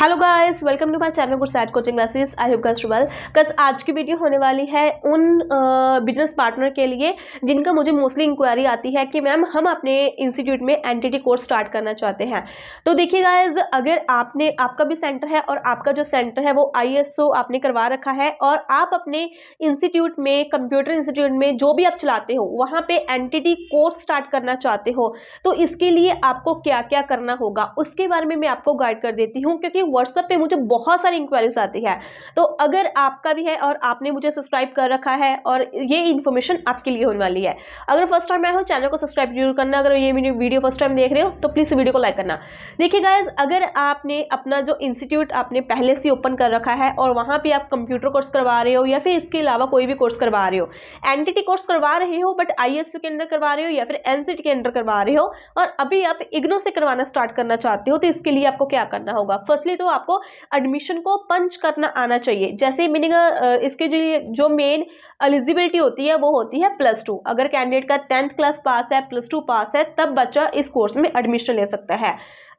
hello guys welcome to my channel Gursat coaching classes I hope guys well कस आज की video होने वाली है उन बिजनेस पार्टनर के लिए जिनका मुझे मोस्टली इंक्वायरी आती है कि मैम हम अपने इंस्टीट्यूट में एनटीटी कोर्स स्टार्ट करना चाहते हैं तो देखिए गाइस अगर आपने आपका भी सेंटर है और आपका जो सेंटर है वो आई आपने करवा रखा है और आप अपने इंस्टीट्यूट में कंप्यूटर इंस्टीट्यूट में जो भी आप चलाते हो वहाँ पर एन कोर्स स्टार्ट करना चाहते हो तो इसके लिए आपको क्या क्या करना होगा उसके बारे में मैं आपको गाइड कर देती हूँ क्योंकि व्हाट्सअप पे मुझे बहुत सारी इंक्वायरीज आती है तो अगर आपका भी है और आपने मुझे सब्सक्राइब कर रखा है और ये इन्फॉर्मेशन आपके लिए होने वाली है अगर फर्स्ट टाइम आए हो चैनल को सब्सक्राइब जरूर करना अगर ये वीडियो फर्स्ट टाइम देख रहे हो तो प्लीज़ वीडियो को लाइक करना देखिए गाइज अगर आपने अपना जो इंस्टीट्यूट आपने पहले से ओपन कर रखा है और वहाँ पर आप कंप्यूटर कोर्स करवा रहे हो या फिर इसके अलावा कोई भी कोर्स करवा रहे हो एन कोर्स करवा रहे हो बट आई के अंडर करवा रहे हो या फिर एन के अंडर करवा रहे हो और अभी आप इग्नो से करवाना स्टार्ट करना चाहते हो तो इसके लिए आपको क्या करना होगा फर्स्टली लिए तो आपको एडमिशन को पंच करना आना चाहिए जैसे मीनिंग इसके जो जो मेन एलिजिबिलिटी होती है वो होती है प्लस टू अगर कैंडिडेट का टेंथ क्लास पास है प्लस टू पास है तब बच्चा इस कोर्स में एडमिशन ले सकता है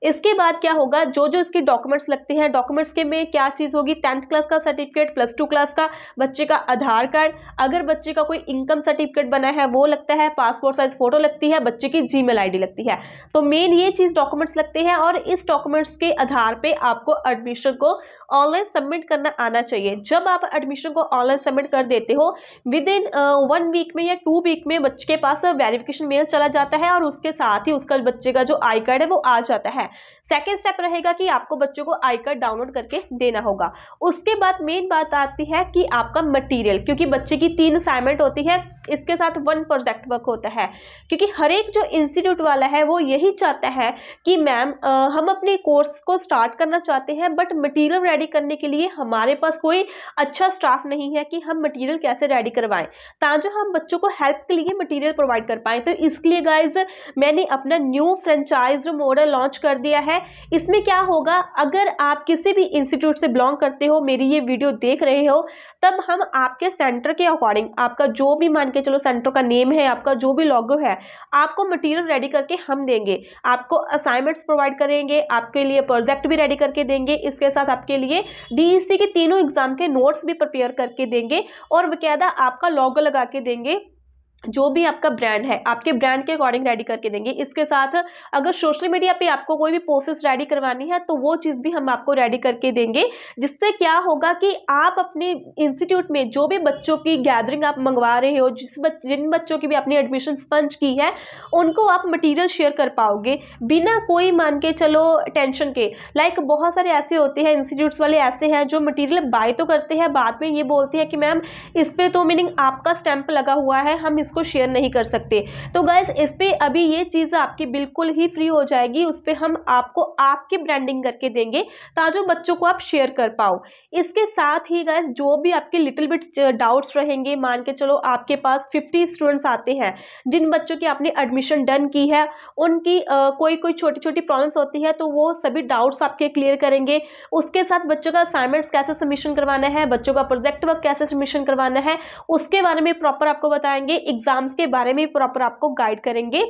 इसके बाद क्या होगा जो जो इसके डॉक्यूमेंट्स लगते हैं डॉक्यूमेंट्स के में क्या चीज़ होगी टेंथ क्लास का सर्टिफिकेट प्लस टू क्लास का बच्चे का आधार कार्ड अगर बच्चे का कोई इनकम सर्टिफिकेट बना है वो लगता है पासपोर्ट साइज फोटो लगती है बच्चे की जीमेल आईडी लगती है तो मेन ये चीज़ डॉक्यूमेंट्स लगते हैं और इस डॉक्यूमेंट्स के आधार पर आप आपको एडमिशन को ऑनलाइन सबमिट करना आना चाहिए जब आप एडमिशन को ऑनलाइन सबमिट कर देते हो विद इन वन वीक में या टू वीक में बच्चे के पास वेरिफिकेशन मेल चला जाता है और उसके साथ ही उसका बच्चे का जो आई कार्ड है वो आ जाता है सेकेंड स्टेप रहेगा कि आपको बच्चों को आई कार्ड डाउनलोड करके देना होगा उसके बाद मेन बात आती है कि आपका मटीरियल क्योंकि बच्चे की तीन असाइनमेंट होती है इसके साथ वन प्रोजेक्ट वर्क होता है क्योंकि हर एक जो इंस्टीट्यूट वाला है वो यही चाहता है कि मैम हम अपने कोर्स को स्टार्ट करना चाहते हैं बट मटेरियल रेडी करने के लिए हमारे पास कोई अच्छा स्टाफ नहीं है कि हम मटेरियल कैसे रेडी करवाएं ताजो हम बच्चों को हेल्प के लिए मटीरियल प्रोवाइड कर पाएं तो इसके लिए गाइज मैंने अपना न्यू फ्रेंचाइज मॉडल लॉन्च कर दिया है इसमें क्या होगा अगर आप किसी भी इंस्टीट्यूट से बिलोंग करते हो मेरी ये वीडियो देख रहे हो तब हम आपके सेंटर के अकॉर्डिंग आपका जो भी मन के चलो सेंटर का नेम है आपका जो भी लॉगो है आपको मटेरियल रेडी करके हम देंगे आपको असाइनमेंट्स प्रोवाइड करेंगे आपके लिए प्रोजेक्ट भी रेडी करके देंगे इसके साथ आपके लिए डीईसी के तीनों एग्जाम के नोट्स भी प्रिपेयर करके देंगे और बकायदा आपका लॉगो लगा के देंगे जो भी आपका ब्रांड है आपके ब्रांड के अकॉर्डिंग रेडी करके देंगे इसके साथ अगर सोशल मीडिया पे आपको कोई भी पोस्ट रेडी करवानी है तो वो चीज़ भी हम आपको रेडी करके देंगे जिससे क्या होगा कि आप अपने इंस्टीट्यूट में जो भी बच्चों की गैदरिंग आप मंगवा रहे हो जिस बच, जिन बच्चों की भी आपने एडमिशन स्पंज की है उनको आप मटीरियल शेयर कर पाओगे बिना कोई मान के चलो टेंशन के लाइक बहुत सारे ऐसे होते हैं इंस्टीट्यूट्स वाले ऐसे हैं जो मटीरियल बाय तो करते हैं बाद में ये बोलते हैं कि मैम इस पर तो मीनिंग आपका स्टैंप लगा हुआ है हम इस को शेयर नहीं कर सकते तो गैस इस पर अभी ये चीज़ आपकी बिल्कुल ही फ्री हो जाएगी उस पर हम आपको आपकी ब्रांडिंग करके देंगे ताजो बच्चों को आप शेयर कर पाओ इसके साथ ही गैस जो भी आपके लिटिल बिट डाउट्स रहेंगे मान के चलो आपके पास फिफ्टी स्टूडेंट्स आते हैं जिन बच्चों की आपने एडमिशन डन की है उनकी आ, uh, कोई कोई छोटी छोटी प्रॉब्लम्स होती है तो वो सभी डाउट्स आपके क्लियर करेंगे उसके साथ बच्चों का असाइनमेंट्स कैसे सबमिशन करवाना है बच्चों का प्रोजेक्ट वर्क कैसे सबमिशन करवाना है उसके बारे में प्रॉपर आपको बताएंगे एग्ज़ाम्स के बारे में प्रॉपर आपको गाइड करेंगे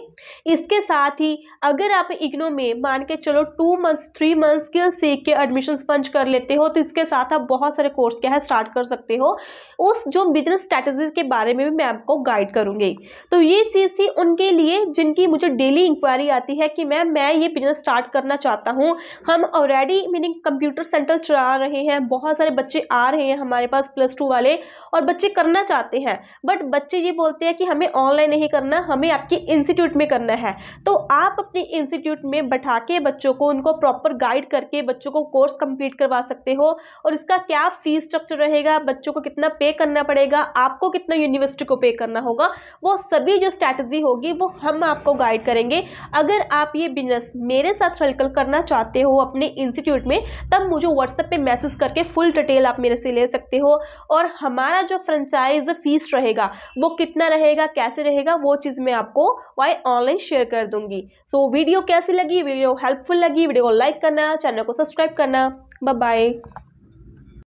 इसके साथ ही अगर आप इग्नो में मान के चलो टू मंथ्स थ्री मंथ्स के सीख के एडमिशन पंच कर लेते हो तो इसके साथ आप बहुत सारे कोर्स क्या है स्टार्ट कर सकते हो उस जो बिजनेस स्ट्रेटेजी के बारे में भी मैं आपको गाइड करूँगी तो ये चीज़ थी उनके लिए जिनकी मुझे डेली इंक्वायरी आती है कि मैम मैं ये बिजनेस स्टार्ट करना चाहता हूँ हम ऑलरेडी मीनिंग कंप्यूटर सेंटर चला रहे हैं बहुत सारे बच्चे आ रहे हैं हमारे पास प्लस टू वाले और बच्चे करना चाहते हैं बट बच्चे ये बोलते हैं कि हमें ऑनलाइन नहीं करना हमें आपके इंस्टीट्यूट में करना है तो आप अपने इंस्टीट्यूट में बैठा के बच्चों को उनको प्रॉपर गाइड करके बच्चों को कोर्स कंप्लीट करवा सकते हो और इसका क्या फीस स्ट्रक्चर रहेगा बच्चों को कितना पे करना पड़ेगा आपको कितना यूनिवर्सिटी को पे करना होगा वो सभी जो स्ट्रैटेजी होगी वो हम आपको गाइड करेंगे अगर आप ये बिजनेस मेरे साथ हलकल करना चाहते हो अपने इंस्टीट्यूट में तब मुझे व्हाट्सएप पर मैसेज करके फुल डिटेल आप मेरे से ले सकते हो और हमारा जो फ्रेंचाइज फीस रहेगा वो कितना रहेगा रहेगा कैसे रहेगा वो चीज़ मैं आपको वाई ऑनलाइन शेयर कर दूंगी सो so, वीडियो कैसी लगी वीडियो हेल्पफुल लगी वीडियो को लाइक करना चैनल को सब्सक्राइब करना बाय